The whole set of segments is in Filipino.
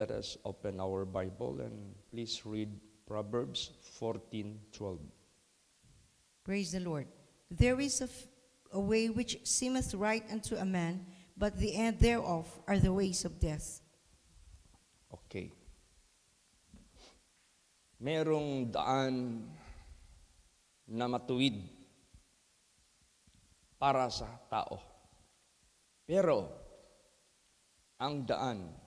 Let us open our Bible and please read Proverbs 14:12. Praise the Lord. There is a, a way which seemeth right unto a man, but the end thereof are the ways of death. Okay. Merong daan na matuwid para sa tao. Pero ang daan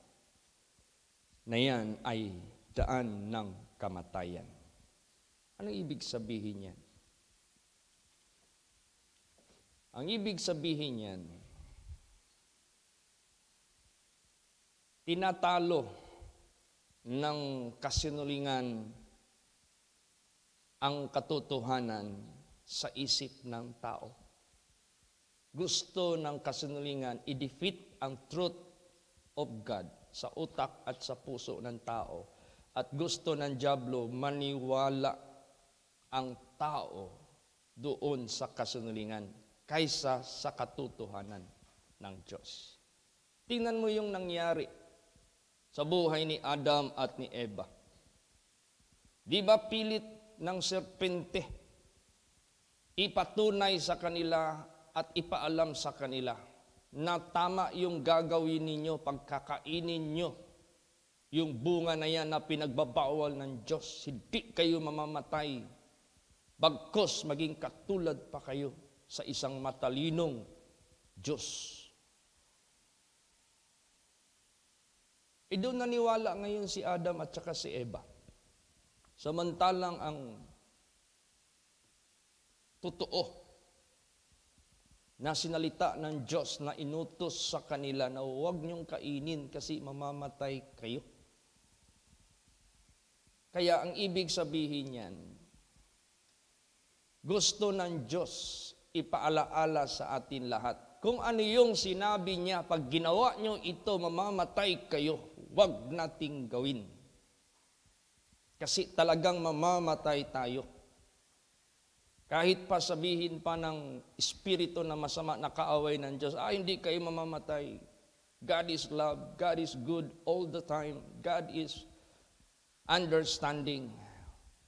na yan ay daan ng kamatayan. Ano ibig sabihin niyan? Ang ibig sabihin yan, tinatalo ng kasinulingan ang katotohanan sa isip ng tao. Gusto ng kasinulingan i-defeat ang truth of God sa utak at sa puso ng tao. At gusto ng Diablo maniwala ang tao doon sa kasunulingan kaysa sa katotohanan ng Diyos. Tingnan mo yung nangyari sa buhay ni Adam at ni Eva. Di ba pilit ng serpente ipatunay sa kanila at ipaalam sa kanila na tama yung gagawin ninyo, pagkakainin nyo, yung bunga na yan na pinagbabawal ng Diyos, hindi kayo mamamatay. Bagkos maging katulad pa kayo sa isang matalinong Diyos. E naniwala ngayon si Adam at saka si Eva. Samantalang ang totoo na sinalita ng Diyos na inutos sa kanila na huwag niyong kainin kasi mamamatay kayo. Kaya ang ibig sabihin niyan, gusto ng Diyos ipaalaala sa atin lahat. Kung ano yung sinabi niya, pag ginawa niyo ito, mamamatay kayo. Huwag nating gawin. Kasi talagang mamamatay tayo. Kahit pa sabihin pa ng espiritu na masama na kaaway ng Diyos, ah, hindi kayo mamamatay. God is love. God is good all the time. God is understanding.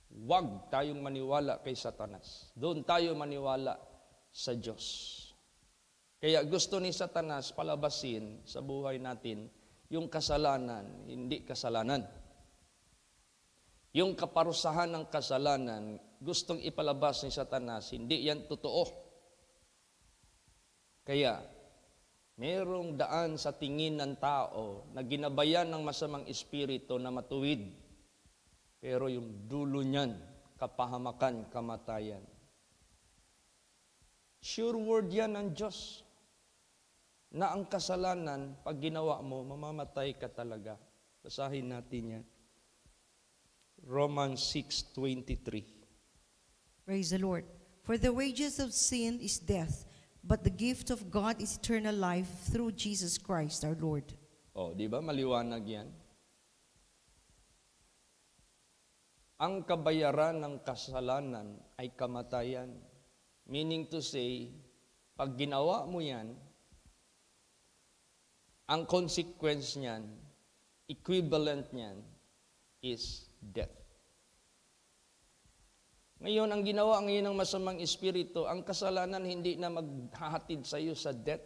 Huwag tayong maniwala kay Satanas. Doon tayo maniwala sa Diyos. Kaya gusto ni Satanas palabasin sa buhay natin yung kasalanan, hindi kasalanan. Yung kaparusahan ng kasalanan, gustong ipalabas ni Satanas, hindi yan totoo. Kaya, merong daan sa tingin ng tao na ginabayan ng masamang espiritu na matuwid. Pero yung dulo niyan, kapahamakan, kamatayan. Sure word yan ng Diyos na ang kasalanan, pag ginawa mo, mamamatay ka talaga. Basahin natin yan. Romans 6:23. Praise the Lord. For the wages of sin is death, but the gift of God is eternal life through Jesus Christ our Lord. Oh, di ba maliwanag 'yan? Ang kabayaran ng kasalanan ay kamatayan. Meaning to say, pag ginawa mo 'yan, ang consequence niyan, equivalent niyan is death. Ngayon, ang ginawa ngayon ng masamang espiritu, ang kasalanan hindi na maghahatid sa iyo sa death.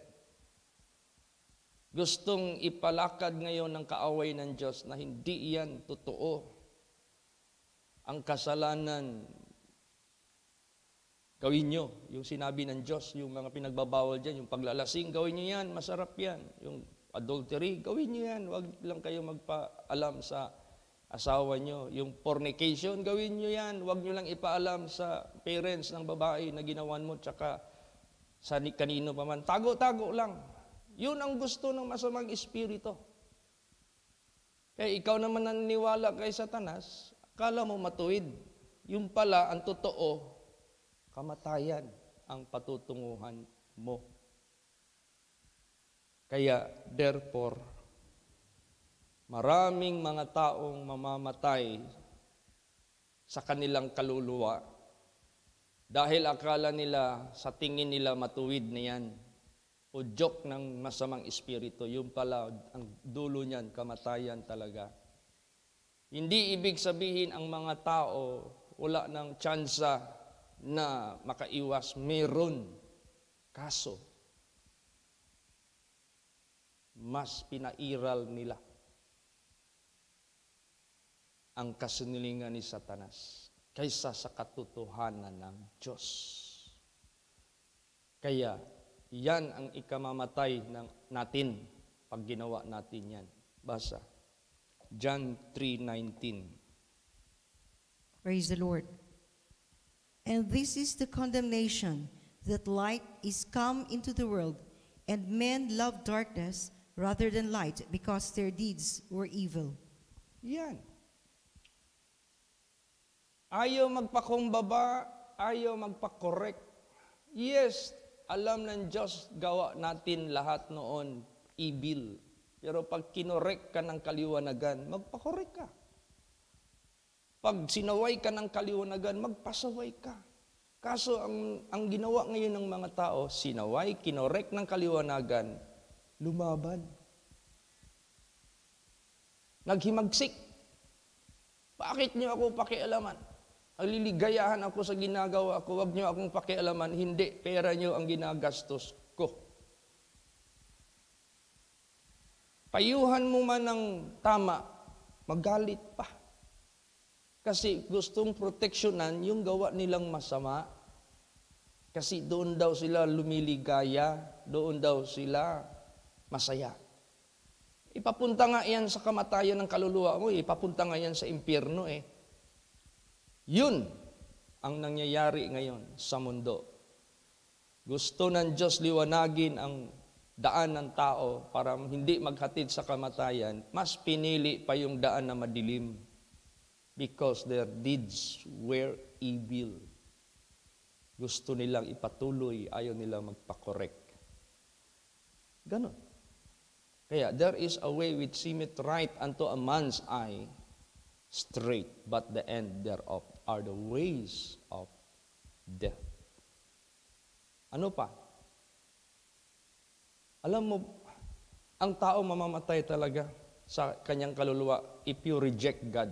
Gustong ipalakad ngayon ng kaaway ng Diyos na hindi iyan totoo. Ang kasalanan, gawin nyo. Yung sinabi ng Diyos, yung mga pinagbabawal dyan, yung paglalasing, gawin nyo yan, masarap yan. Yung adultery, gawin nyo yan. Huwag lang kayo magpaalam sa asawa nyo. Yung fornication, gawin nyo yan. Huwag nyo lang ipaalam sa parents ng babae na ginawan mo tsaka sa kanino pa man. Tago-tago lang. Yun ang gusto ng masamang espiritu. Kaya ikaw naman naniniwala kay satanas, akala mo matuwid. Yung pala, ang totoo, kamatayan ang patutunguhan mo. Kaya, therefore, Maraming mga taong mamamatay sa kanilang kaluluwa dahil akala nila sa tingin nila matuwid na yan. Udyok ng masamang espiritu, yung pala ang dulo niyan, kamatayan talaga. Hindi ibig sabihin ang mga tao wala ng tsansa na makaiwas, meron. Kaso, mas pinairal nila ang kasunilingan ni Satanas kaysa sa katotohanan ng Diyos. Kaya, yan ang ikamamatay ng, natin pag ginawa natin yan. Basa. John 3.19 Praise the Lord. And this is the condemnation, that light is come into the world, and men love darkness rather than light because their deeds were evil. Yan. Ayaw magpakumbaba, ayaw magpakorek. Yes, alam ng Diyos, gawa natin lahat noon, ibil. Pero pag kinorek ka ng kaliwanagan, magpakorek ka. Pag sinaway ka ng kaliwanagan, magpasaway ka. Kaso ang, ang ginawa ngayon ng mga tao, sinaway, kinorek ng kaliwanagan, lumaban. Naghimagsik. Bakit niyo ako pakialaman? Aliligayahan ako sa ginagawa ko. Huwag niyo akong pakialaman. Hindi, pera niyo ang ginagastos ko. Payuhan mo man ng tama, magalit pa. Kasi gustong proteksyonan yung gawa nilang masama. Kasi doon daw sila lumiligaya, doon daw sila masaya. Ipapunta nga yan sa kamatayan ng kaluluwa mo, eh. ipapunta nga yan sa impyerno eh. Yun ang nangyayari ngayon sa mundo. Gusto ng Diyos liwanagin ang daan ng tao para hindi maghatid sa kamatayan, mas pinili pa yung daan na madilim because their deeds were evil. Gusto nilang ipatuloy, ayaw nilang magpakorek. Ganon. Kaya, there is a way which seemeth right unto a man's eye, straight, but the end thereof are the ways of death. Ano pa? Alam mo, ang tao mamamatay talaga sa kanyang kaluluwa if you reject God.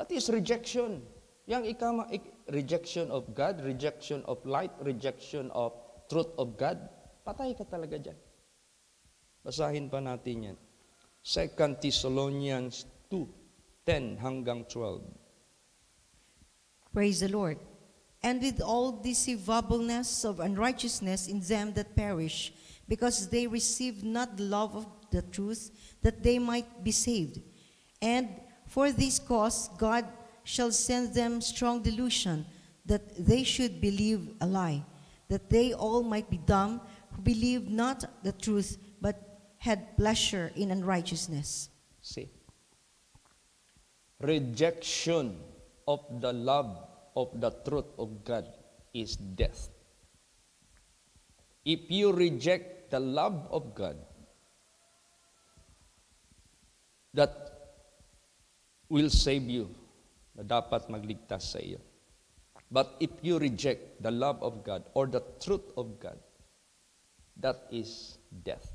That is rejection. Yang ikama, ik- rejection of God, rejection of light, rejection of truth of God. Patay ka talaga dyan. Basahin pa natin yan. 2 Thessalonians 2, 10 hanggang 12. Praise the Lord. And with all deceivableness of unrighteousness in them that perish, because they received not the love of the truth, that they might be saved. And for this cause God shall send them strong delusion, that they should believe a lie, that they all might be dumb, who believed not the truth, but had pleasure in unrighteousness. See, rejection of the love of the truth of God is death. If you reject the love of God, that will save you, na dapat magligtas sa iyo. But if you reject the love of God or the truth of God, that is death.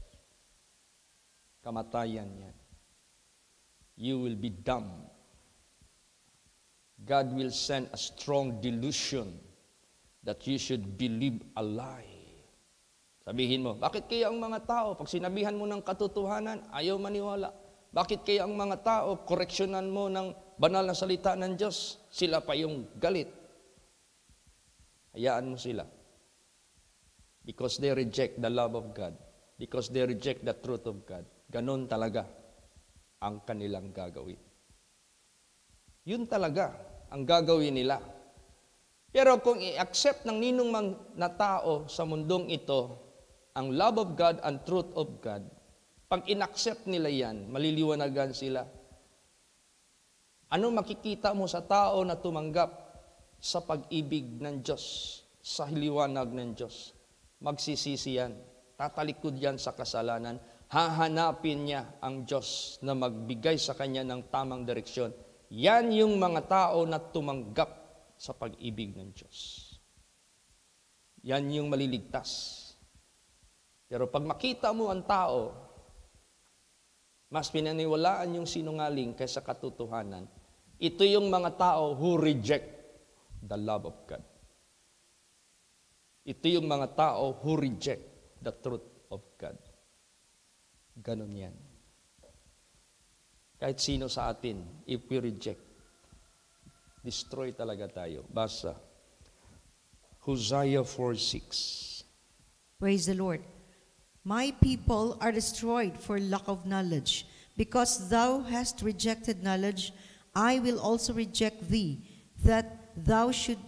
Kamatayan yan. You will be damned God will send a strong delusion that you should believe a lie. Sabihin mo, bakit kaya ang mga tao, pag sinabihan mo ng katotohanan, ayaw maniwala? Bakit kaya ang mga tao, koreksyonan mo ng banal na salita ng Diyos, sila pa yung galit? Hayaan mo sila. Because they reject the love of God. Because they reject the truth of God. Ganon talaga ang kanilang gagawin. Yun talaga ang gagawin nila. Pero kung i-accept ng ninong mang na tao sa mundong ito, ang love of God and truth of God, pag inaccept nila yan, maliliwanagan sila. Ano makikita mo sa tao na tumanggap sa pag-ibig ng Diyos, sa hiliwanag ng Diyos? Magsisisi yan. Tatalikod yan sa kasalanan. Hahanapin niya ang Diyos na magbigay sa kanya ng tamang direksyon yan yung mga tao na tumanggap sa pag-ibig ng Diyos. Yan yung maliligtas. Pero pag makita mo ang tao, mas pinaniwalaan yung sinungaling kaysa katotohanan. Ito yung mga tao who reject the love of God. Ito yung mga tao who reject the truth of God. Ganon yan. Kahit sino sa atin, if we reject, destroy talaga tayo. Basa. Hosea 4.6 Praise the Lord. My people are destroyed for lack of knowledge. Because thou hast rejected knowledge, I will also reject thee, that thou should,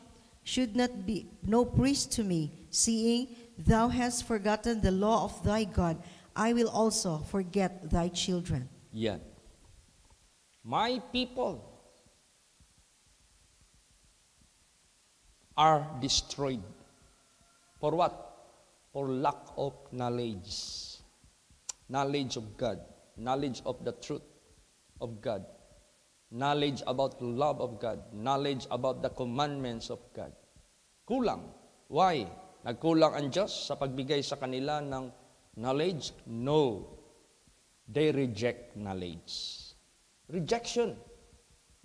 should not be no priest to me, seeing thou hast forgotten the law of thy God. I will also forget thy children. Yan. My people are destroyed. For what? For lack of knowledge. Knowledge of God. Knowledge of the truth of God. Knowledge about the love of God. Knowledge about the commandments of God. Kulang. Why? Nagkulang ang Diyos sa pagbigay sa kanila ng knowledge? No. They reject knowledge. Rejection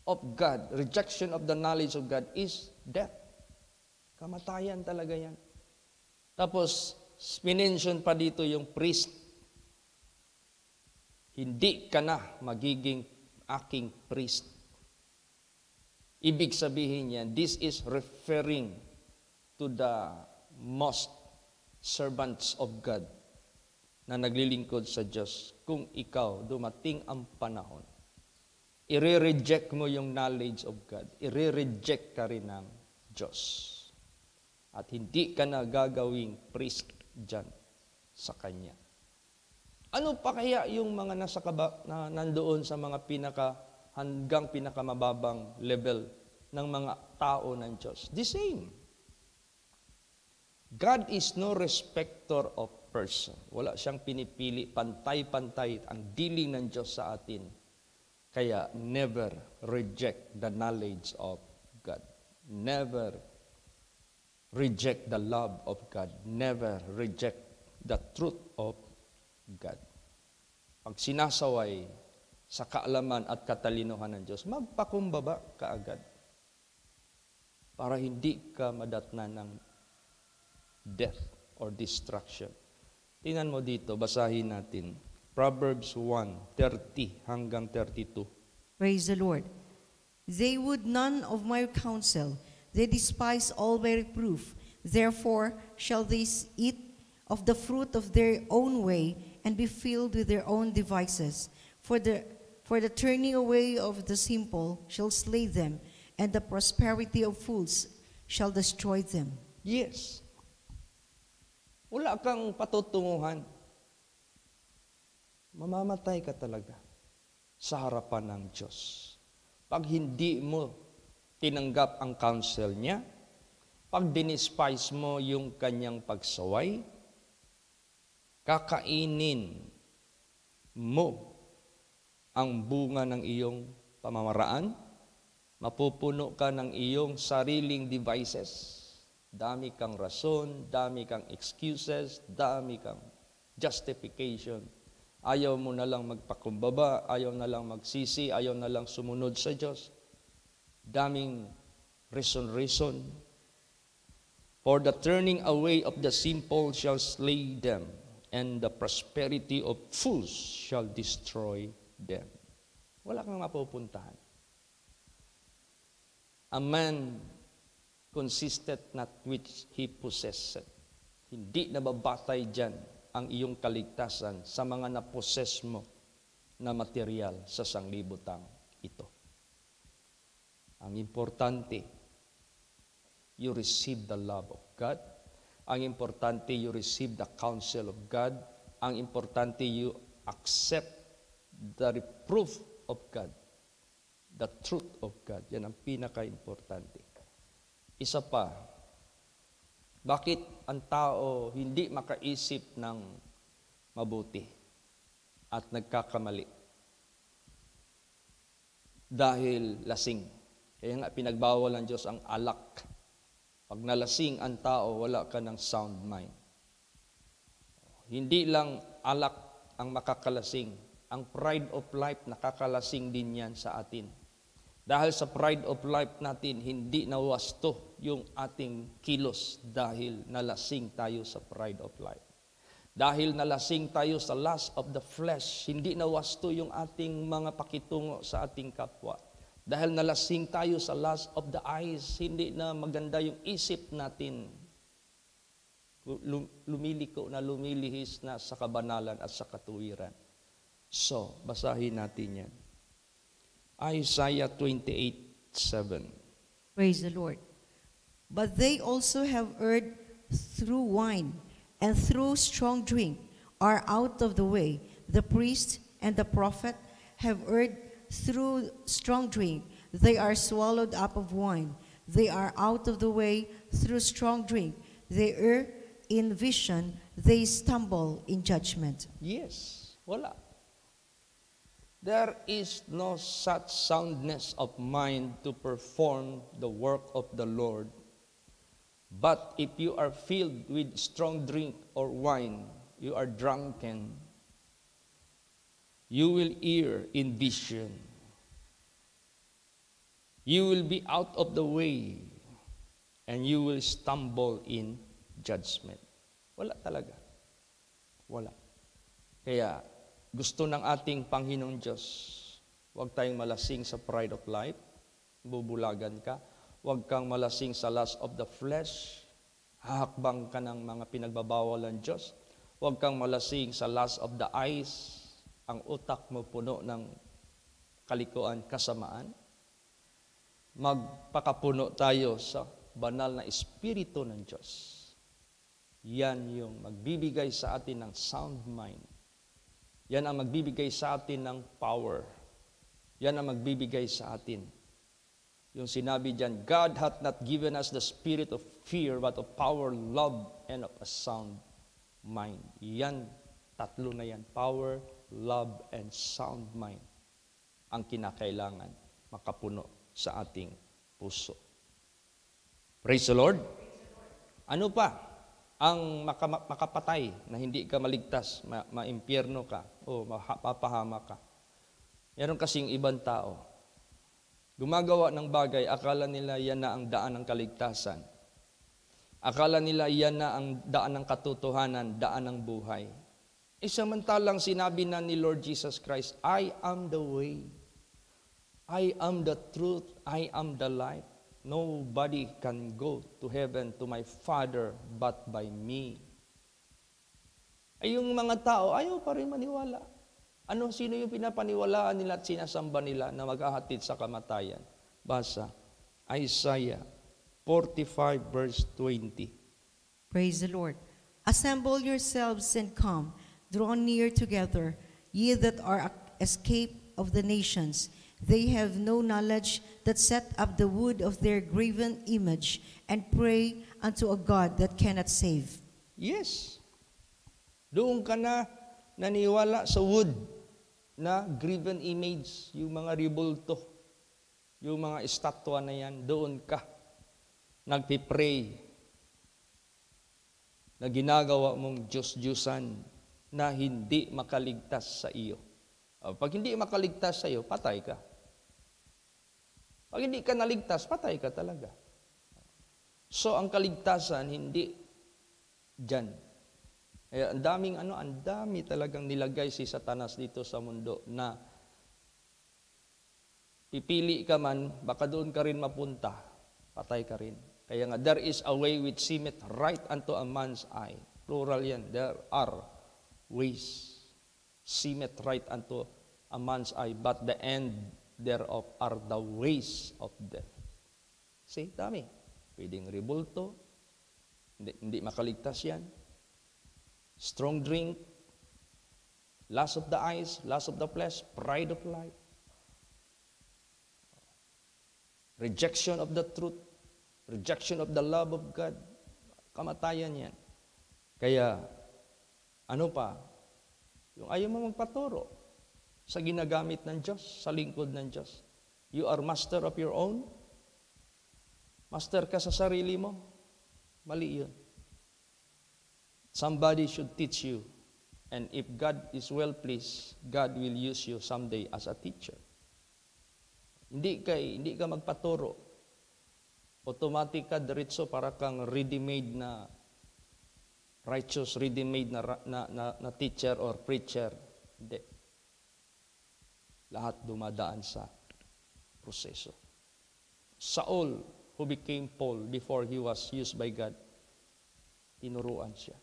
of God, rejection of the knowledge of God is death. Kamatayan talaga yan. Tapos, minention pa dito yung priest. Hindi ka na magiging aking priest. Ibig sabihin yan, this is referring to the most servants of God na naglilingkod sa Diyos kung ikaw dumating ang panahon i-reject mo yung knowledge of God. I-reject ka rin ng Diyos. At hindi ka na gagawing priest dyan sa Kanya. Ano pa kaya yung mga nasa kaba, na nandoon sa mga pinaka hanggang pinakamababang level ng mga tao ng Diyos? The same. God is no respecter of person. Wala siyang pinipili. Pantay-pantay ang dealing ng Diyos sa atin kaya never reject the knowledge of God. Never reject the love of God. Never reject the truth of God. Pag sinasaway sa kaalaman at katalinuhan ng Diyos, magpakumbaba ka agad para hindi ka madatna ng death or destruction. Tingnan mo dito, basahin natin Proverbs 1:30 hanggang 32. Praise the Lord. They would none of my counsel. They despise all my reproof. Therefore shall they eat of the fruit of their own way and be filled with their own devices. For the, for the turning away of the simple shall slay them, and the prosperity of fools shall destroy them. Yes. Wala kang patutunguhan. Mamamatay ka talaga sa harapan ng Diyos. Pag hindi mo tinanggap ang counsel niya, pag dinispice mo yung kanyang pagsaway, kakainin mo ang bunga ng iyong pamamaraan, mapupuno ka ng iyong sariling devices, dami kang rason, dami kang excuses, dami kang justification Ayaw mo na lang magpakumbaba, ayaw na lang magsisi, ayaw na lang sumunod sa Diyos. Daming reason-reason. For the turning away of the simple shall slay them, and the prosperity of fools shall destroy them. Wala kang mapupuntahan. A man consistent not which he possessed. Hindi nababatay dyan ang iyong kaligtasan sa mga naposes mo na material sa sanglibutang ito. Ang importante, you receive the love of God. Ang importante, you receive the counsel of God. Ang importante, you accept the reproof of God. The truth of God. Yan ang pinaka-importante. Isa pa, bakit ang tao hindi makaisip ng mabuti at nagkakamali? Dahil lasing. Kaya nga pinagbawal ng Diyos ang alak. Pag nalasing ang tao, wala ka ng sound mind. Hindi lang alak ang makakalasing. Ang pride of life nakakalasing din yan sa atin dahil sa pride of life natin, hindi nawasto yung ating kilos dahil nalasing tayo sa pride of life. Dahil nalasing tayo sa lust of the flesh, hindi nawasto yung ating mga pakitungo sa ating kapwa. Dahil nalasing tayo sa lust of the eyes, hindi na maganda yung isip natin. Lumiliko na lumilihis na sa kabanalan at sa katuwiran. So, basahin natin yan. Isaiah 28 7. Praise the Lord. But they also have erred through wine and through strong drink, are out of the way. The priest and the prophet have erred through strong drink. They are swallowed up of wine. They are out of the way through strong drink. They err in vision. They stumble in judgment. Yes. Wala. There is no such soundness of mind to perform the work of the Lord. But if you are filled with strong drink or wine, you are drunken. You will hear in vision. You will be out of the way and you will stumble in judgment. Wala talaga. Wala. Kaya gusto ng ating Panginoong Diyos. Huwag tayong malasing sa pride of life. Bubulagan ka. Huwag kang malasing sa lust of the flesh. Hahakbang ka ng mga pinagbabawalan Diyos. Huwag kang malasing sa lust of the eyes. Ang utak mo puno ng kalikuan, kasamaan. Magpakapuno tayo sa banal na Espiritu ng Diyos. Yan yung magbibigay sa atin ng sound mind yan ang magbibigay sa atin ng power. Yan ang magbibigay sa atin. Yung sinabi diyan, God hath not given us the spirit of fear, but of power, love, and of a sound mind. Yan, tatlo na yan. Power, love, and sound mind ang kinakailangan makapuno sa ating puso. Praise the Lord. Ano pa? ang makapatay na hindi ka maligtas, ma- maimpyerno ka o mapapahama ka. Meron kasing ibang tao. Gumagawa ng bagay, akala nila yan na ang daan ng kaligtasan. Akala nila yan na ang daan ng katotohanan, daan ng buhay. E samantalang sinabi na ni Lord Jesus Christ, I am the way. I am the truth. I am the life. Nobody can go to heaven to my Father but by me. Ay yung mga tao, ayaw pa rin maniwala. Ano, sino yung pinapaniwalaan nila at sinasamba nila na maghahatid sa kamatayan? Basa, Isaiah 45 verse 20. Praise the Lord. Assemble yourselves and come, draw near together, ye that are escaped of the nations, They have no knowledge that set up the wood of their graven image and pray unto a God that cannot save. Yes. Doon ka na naniwala sa wood na graven image, yung mga ribulto, yung mga estatwa na yan, doon ka nagpipray na ginagawa mong Diyos-Diyusan na hindi makaligtas sa iyo. Ah, pag hindi makaligtas sa iyo, patay ka. Pag hindi ka naligtas, patay ka talaga. So, ang kaligtasan, hindi dyan. Kaya ang daming ano, ang dami talagang nilagay si Satanas dito sa mundo na pipili ka man, baka doon ka rin mapunta, patay ka rin. Kaya nga, there is a way which seemeth right unto a man's eye. Plural yan, there are ways seemeth right unto a man's eye, but the end thereof are the ways of death. See, dami. Pwedeng ribulto, hindi, hindi makaligtas yan. Strong drink, lust of the eyes, lust of the flesh, pride of life, rejection of the truth, rejection of the love of God, kamatayan yan. Kaya, ano pa? Yung ayaw mo magpaturo, sa ginagamit ng Diyos, sa lingkod ng Diyos. You are master of your own. Master ka sa sarili mo. Mali yun. Somebody should teach you. And if God is well pleased, God will use you someday as a teacher. Hindi ka, hindi ka magpaturo. Automatic ka diretso para kang ready-made na righteous, ready-made na, na, na, na teacher or preacher. Hindi. Lahat dumadaan sa proseso. Saul, who became Paul before he was used by God, tinuruan siya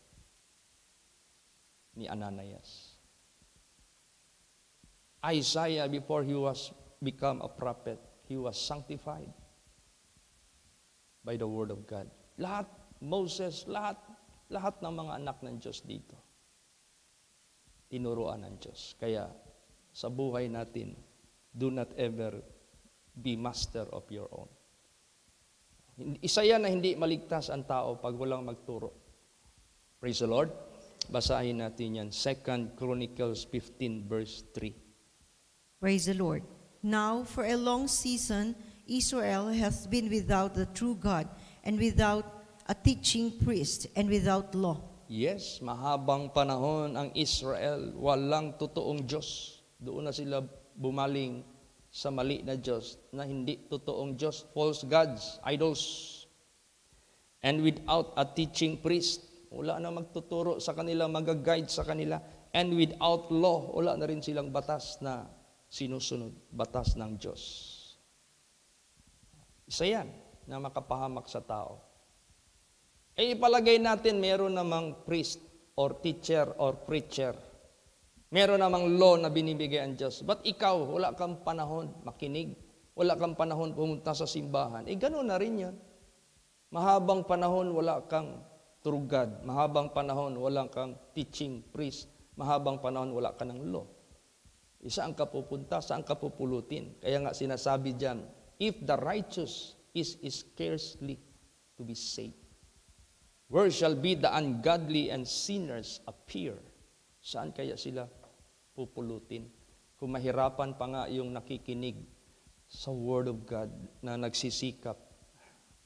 ni Ananias. Isaiah, before he was become a prophet, he was sanctified by the word of God. Lahat, Moses, lahat, lahat ng mga anak ng Diyos dito, tinuruan ng Diyos. Kaya sa buhay natin, do not ever be master of your own. Isa yan na hindi maligtas ang tao pag walang magturo. Praise the Lord. Basahin natin yan. 2 Chronicles 15 verse 3. Praise the Lord. Now for a long season, Israel has been without the true God and without a teaching priest and without law. Yes, mahabang panahon ang Israel, walang totoong Diyos doon na sila bumaling sa mali na Diyos, na hindi totoong Diyos, false gods, idols. And without a teaching priest, wala na magtuturo sa kanila, mag-guide sa kanila. And without law, wala na rin silang batas na sinusunod, batas ng Diyos. Isa yan na makapahamak sa tao. E ipalagay natin meron namang priest or teacher or preacher Meron namang law na binibigay ang Diyos. But ikaw, wala kang panahon makinig. Wala kang panahon pumunta sa simbahan. Eh, ganoon na rin yan. Mahabang panahon, wala kang true God. Mahabang panahon, wala kang teaching priest. Mahabang panahon, wala ka ng law. Eh, saan ka pupunta? Saan ka pupulutin? Kaya nga sinasabi dyan, if the righteous is scarcely to be saved, where shall be the ungodly and sinners appear? Saan kaya sila pupulutin. Kung mahirapan pa nga yung nakikinig sa Word of God na nagsisikap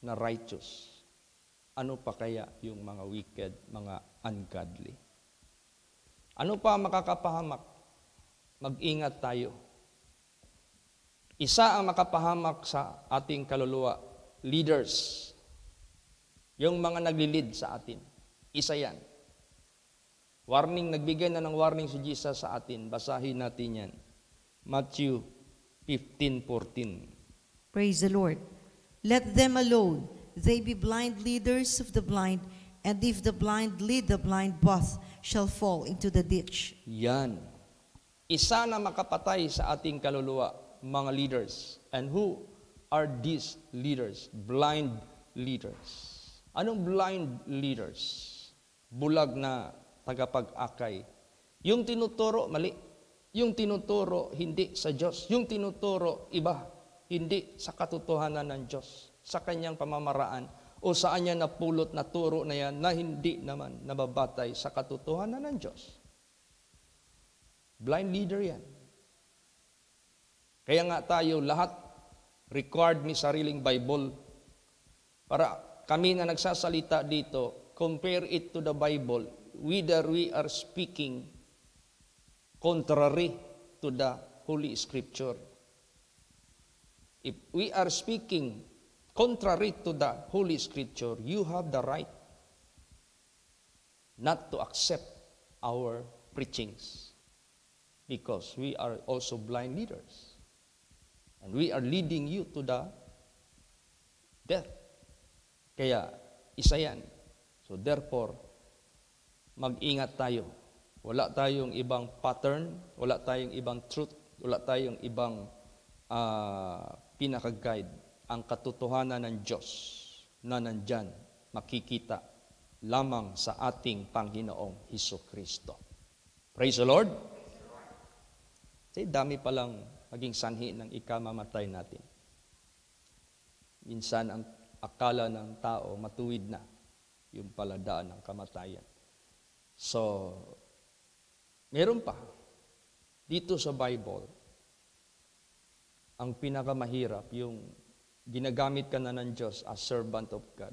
na righteous, ano pa kaya yung mga wicked, mga ungodly? Ano pa makakapahamak? Mag-ingat tayo. Isa ang makapahamak sa ating kaluluwa, leaders. Yung mga naglilid sa atin. Isa yan. Warning, nagbigay na ng warning si Jesus sa atin. Basahin natin yan. Matthew 15:14. Praise the Lord. Let them alone. They be blind leaders of the blind, and if the blind lead the blind, both shall fall into the ditch. Yan. Isa na makapatay sa ating kaluluwa, mga leaders. And who are these leaders? Blind leaders. Anong blind leaders? Bulag na tagapag-akay. Yung tinuturo, mali. Yung tinuturo, hindi sa Diyos. Yung tinuturo, iba. Hindi sa katotohanan ng Diyos. Sa kanyang pamamaraan o sa anya napulot na turo na yan na hindi naman nababatay sa katotohanan ng Diyos. Blind leader yan. Kaya nga tayo lahat required ni sariling Bible para kami na nagsasalita dito, compare it to the Bible, whether we are speaking contrary to the Holy Scripture. If we are speaking contrary to the Holy Scripture, you have the right not to accept our preachings because we are also blind leaders and we are leading you to the death. Kaya, isa yan. So therefore, mag-ingat tayo. Wala tayong ibang pattern, wala tayong ibang truth, wala tayong ibang uh, pinaka-guide. Ang katotohanan ng Diyos na nandyan, makikita lamang sa ating Panginoong Hiso Kristo. Praise the Lord! Say, dami palang maging sanhi ng ikamamatay natin. Minsan ang akala ng tao matuwid na yung paladaan ng kamatayan. So, meron pa. Dito sa Bible, ang pinakamahirap, yung ginagamit ka na ng Diyos as servant of God,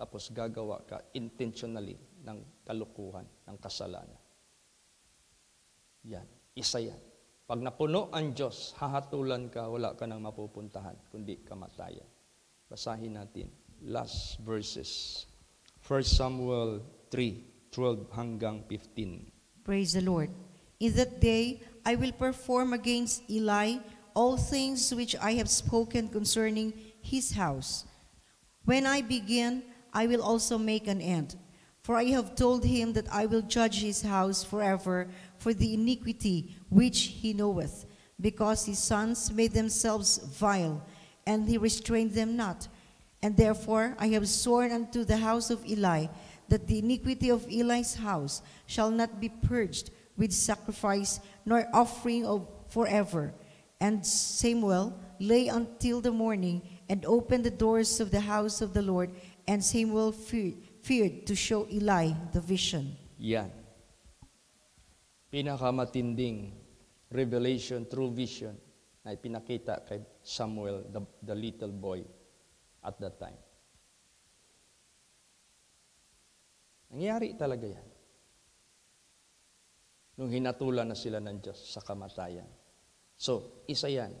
tapos gagawa ka intentionally ng kalukuhan, ng kasalanan. Yan, isa yan. Pag napuno ang Diyos, hahatulan ka, wala ka nang mapupuntahan, kundi kamatayan. Basahin natin, last verses. 1 Samuel 3, 12 hanggang 15. Praise the Lord. In that day, I will perform against Eli all things which I have spoken concerning his house. When I begin, I will also make an end. For I have told him that I will judge his house forever for the iniquity which he knoweth, because his sons made themselves vile, and he restrained them not. And therefore I have sworn unto the house of Eli that the iniquity of Eli's house shall not be purged with sacrifice nor offering of forever. And Samuel lay until the morning and opened the doors of the house of the Lord, and Samuel feared, feared to show Eli the vision. Yan. Pinakamatinding revelation through vision na ipinakita kay Samuel, the, the little boy at that time. Nangyari talaga yan. Nung hinatulan na sila ng Diyos sa kamatayan. So, isa yan.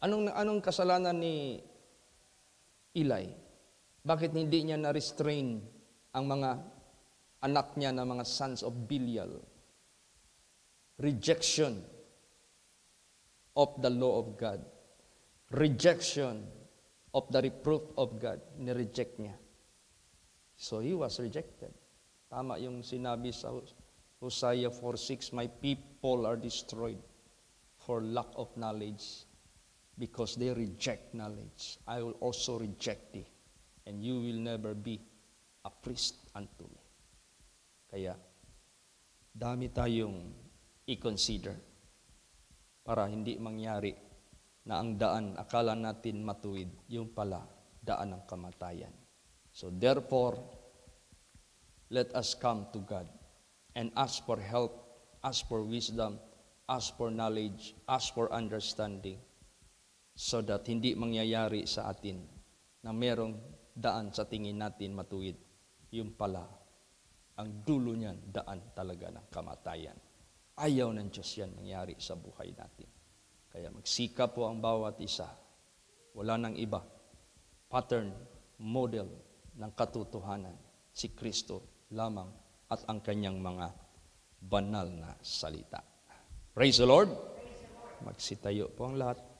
Anong, anong kasalanan ni Eli? Bakit hindi niya na-restrain ang mga anak niya na mga sons of Belial? Rejection of the law of God. Rejection of the reproof of God. Nireject niya. So he was rejected. Tama yung sinabi sa Hosea 4.6, My people are destroyed for lack of knowledge because they reject knowledge. I will also reject thee and you will never be a priest unto me. Kaya, dami tayong i-consider para hindi mangyari na ang daan, akala natin matuwid, yung pala, daan ng kamatayan. So therefore, Let us come to God and ask for help, ask for wisdom, ask for knowledge, ask for understanding so that hindi mangyayari sa atin na merong daan sa tingin natin matuwid. Yung pala, ang dulo niyan, daan talaga ng kamatayan. Ayaw ng Diyos yan mangyari sa buhay natin. Kaya magsikap po ang bawat isa. Wala nang iba. Pattern, model ng katotohanan, si Kristo lamang at ang kanyang mga banal na salita. Praise the Lord. Praise the Lord. Magsitayo po ang lahat.